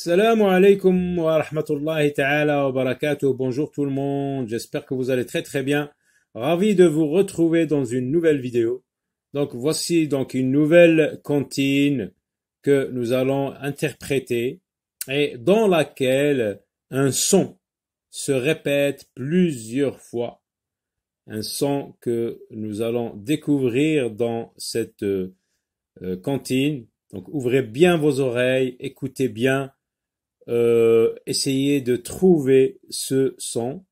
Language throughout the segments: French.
Salam alaikum wa rahmatullahi ta'ala wa barakatuh. Bonjour tout le monde. J'espère que vous allez très très bien. Ravi de vous retrouver dans une nouvelle vidéo. Donc voici donc une nouvelle cantine que nous allons interpréter et dans laquelle un son se répète plusieurs fois. Un son que nous allons découvrir dans cette euh, cantine Donc ouvrez bien vos oreilles, écoutez bien euh, essayer de trouver ce son.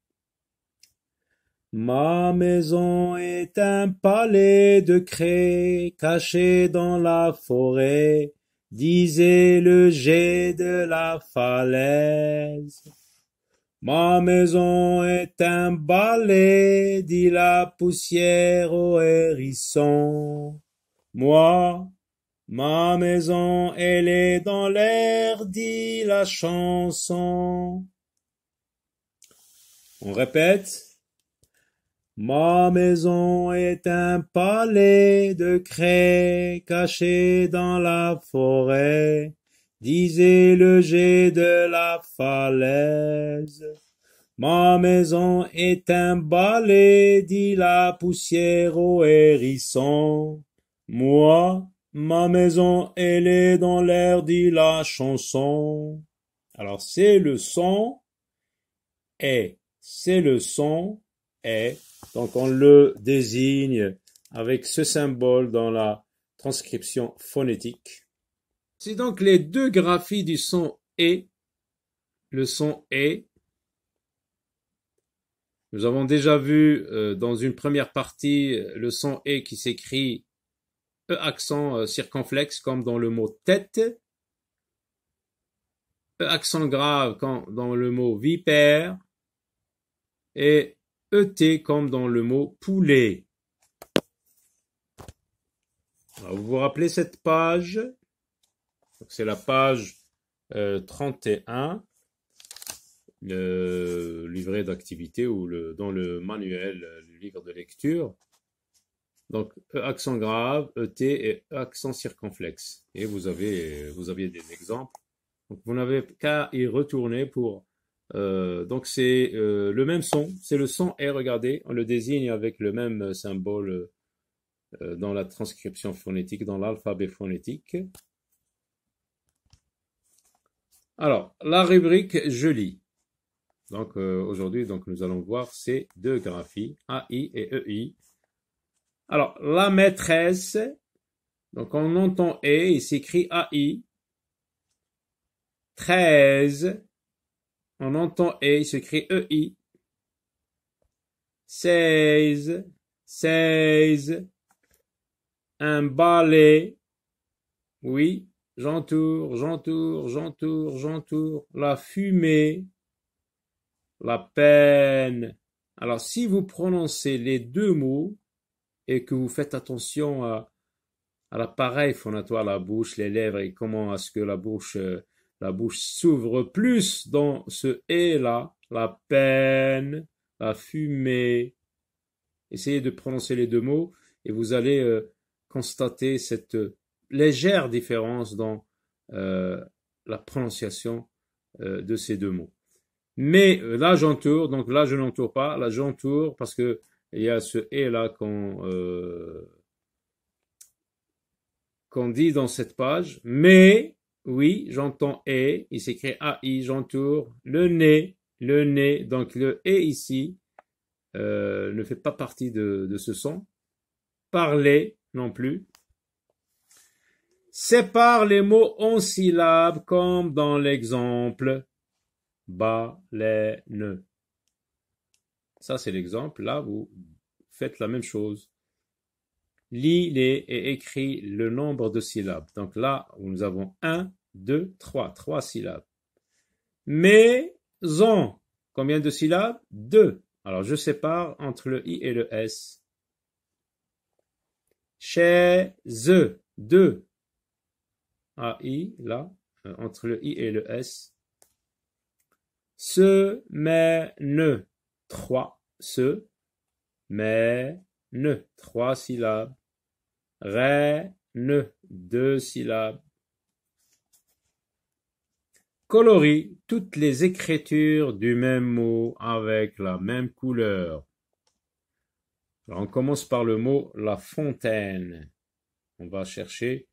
Ma maison est un palais de craie caché dans la forêt, disait le jet de la falaise. Ma maison est un balai, dit la poussière au hérisson. Moi, Ma maison, elle est dans l'air, dit la chanson. On répète. Ma maison est un palais de craie caché dans la forêt, disait le jet de la falaise. Ma maison est un balai, dit la poussière au hérisson. Moi, Ma maison, elle est dans l'air, dit la chanson. Alors, c'est le son et, c'est le son et, donc on le désigne avec ce symbole dans la transcription phonétique. C'est donc les deux graphies du son et, le son et. Nous avons déjà vu euh, dans une première partie le son et qui s'écrit E accent euh, circonflexe comme dans le mot tête. E accent grave comme dans le mot vipère. Et ET comme dans le mot poulet. vous vous rappelez cette page C'est la page 31, euh, le livret d'activité ou le, dans le manuel, le euh, livre de lecture. Donc e, accent grave, ET et accent circonflexe. Et vous avez, vous aviez des exemples. Donc vous n'avez qu'à y retourner pour. Euh, donc c'est euh, le même son, c'est le son R. Regardez, on le désigne avec le même symbole euh, dans la transcription phonétique, dans l'alphabet phonétique. Alors la rubrique je lis. Donc aujourd'hui, donc nous allons voir ces deux graphies AI et EI alors, la maîtresse, donc on entend E, il s'écrit AI. 13, on entend E, il s'écrit EI. 16, 16, un balai. Oui, j'entoure, j'entoure, j'entoure, j'entoure. La fumée, la peine. Alors, si vous prononcez les deux mots, et que vous faites attention à, l'appareil fondatoire, la bouche, les lèvres et comment est-ce que la bouche, euh, la bouche s'ouvre plus dans ce et là, la peine, la fumée. Essayez de prononcer les deux mots et vous allez euh, constater cette légère différence dans euh, la prononciation de ces deux mots. Mais là, j'entoure, donc là, je n'entoure pas, là, j'entoure parce que il y a ce et là qu'on euh, qu'on dit dans cette page. Mais, oui, j'entends et, il s'écrit AI, j'entoure le nez, le nez. Donc le et ici euh, ne fait pas partie de, ce son. Parler non plus. Sépare les mots en syllabes comme dans l'exemple baleine. Ça, c'est l'exemple. Là, vous faites la même chose. Lis les et écris le nombre de syllabes. Donc là, nous avons 1, 2, 3, 3 syllabes. Maison, combien de syllabes 2. Alors je sépare entre le i et le s. Chez eux, 2. A, i, là, euh, entre le i et le s. Semaine, Trois se mais ne trois syllabes ré ne deux syllabes Coloris toutes les écritures du même mot avec la même couleur. on commence par le mot la fontaine. On va chercher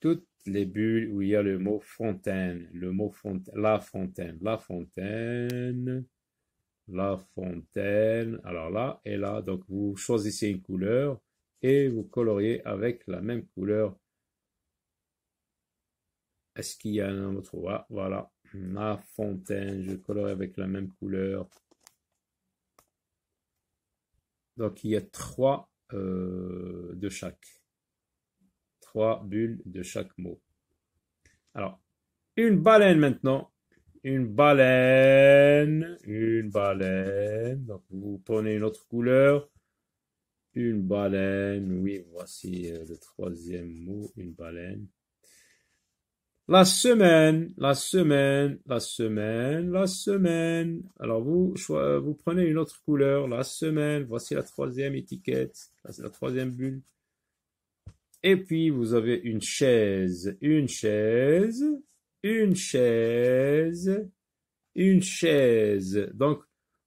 toutes les bulles où il y a le mot fontaine, le mot fontaine, la fontaine, la fontaine. La fontaine. Alors là et là, donc vous choisissez une couleur et vous coloriez avec la même couleur. Est-ce qu'il y a un autre Voilà, ma fontaine, je colorie avec la même couleur. Donc il y a trois euh, de chaque. Trois bulles de chaque mot. Alors, une baleine maintenant une baleine, une baleine. vous prenez une autre couleur. Une baleine, oui, voici euh, le troisième mot, une baleine. La semaine, la semaine, la semaine, la semaine. Alors vous, euh, vous prenez une autre couleur, la semaine, voici la troisième étiquette, c'est la troisième bulle. Et puis vous avez une chaise, une chaise, une chaise, une chaise. Donc,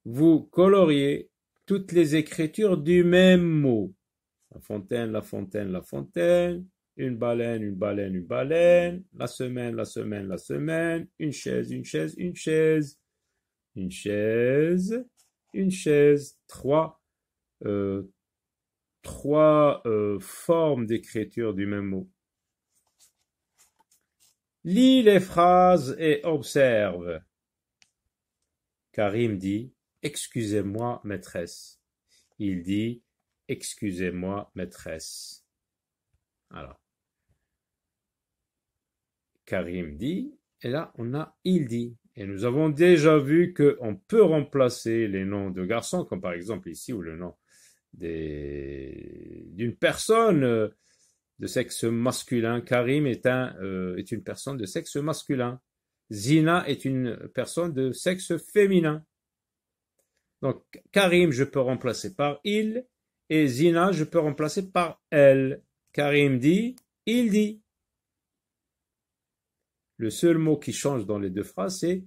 vous coloriez toutes les écritures du même mot. La fontaine, la fontaine, la fontaine, une baleine, une baleine, une baleine, la semaine, la semaine, la semaine, une chaise, une chaise, une chaise, une chaise, une chaise, trois, euh, trois euh, formes d'écriture du même mot. Lis les phrases et observe. Karim dit Excusez-moi, maîtresse. Il dit Excusez-moi, maîtresse. Alors, Karim dit, et là on a il dit. Et nous avons déjà vu qu'on peut remplacer les noms de garçons, comme par exemple ici, ou le nom d'une personne euh, sexe masculin. Karim est, un, euh, est une personne de sexe masculin. Zina est une personne de sexe féminin. Donc, Karim, je peux remplacer par il, et Zina, je peux remplacer par elle. Karim dit, il dit. Le seul mot qui change dans les deux phrases, c'est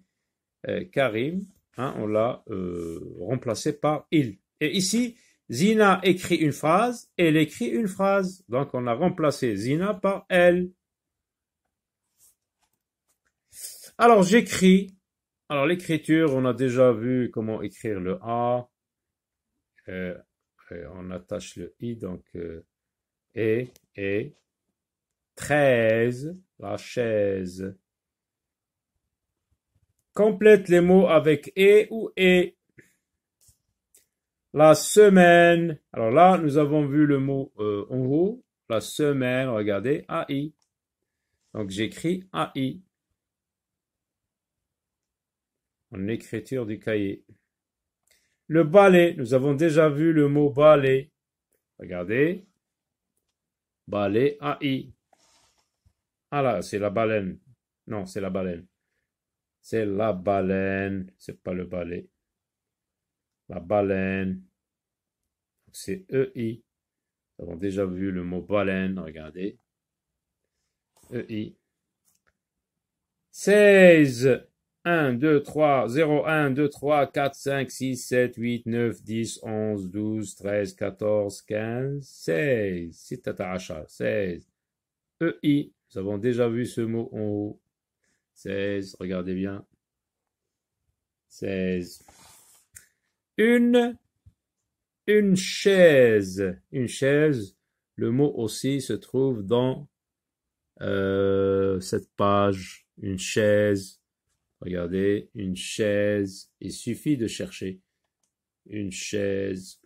euh, Karim. Hein, on l'a euh, remplacé par il. Et ici, Zina écrit une phrase, elle écrit une phrase. Donc on a remplacé Zina par elle. Alors j'écris. Alors l'écriture, on a déjà vu comment écrire le A. Euh, euh, on attache le I, donc euh, E. e et. 13, la chaise. Complète les mots avec E ou et. La semaine. Alors là, nous avons vu le mot euh, en haut. La semaine, regardez, AI. Donc j'écris AI. En écriture du cahier. Le balai, nous avons déjà vu le mot balai. Regardez. Balai AI. Ah là, c'est la baleine. Non, c'est la baleine. C'est la baleine, c'est pas le balai la baleine. C'est EI. Nous avons déjà vu le mot baleine, regardez. EI. 16. 1, 2, 3, 0, 1, 2, 3, 4, 5, 6, 7, 8, 9, 10, 11, 12, 13, 14, 15, 16. C'est 16. EI. Nous avons déjà vu ce mot en haut. 16. Regardez bien. 16. Une, une chaise. Une chaise. Le mot aussi se trouve dans euh, cette page. Une chaise. Regardez, une chaise. Il suffit de chercher une chaise.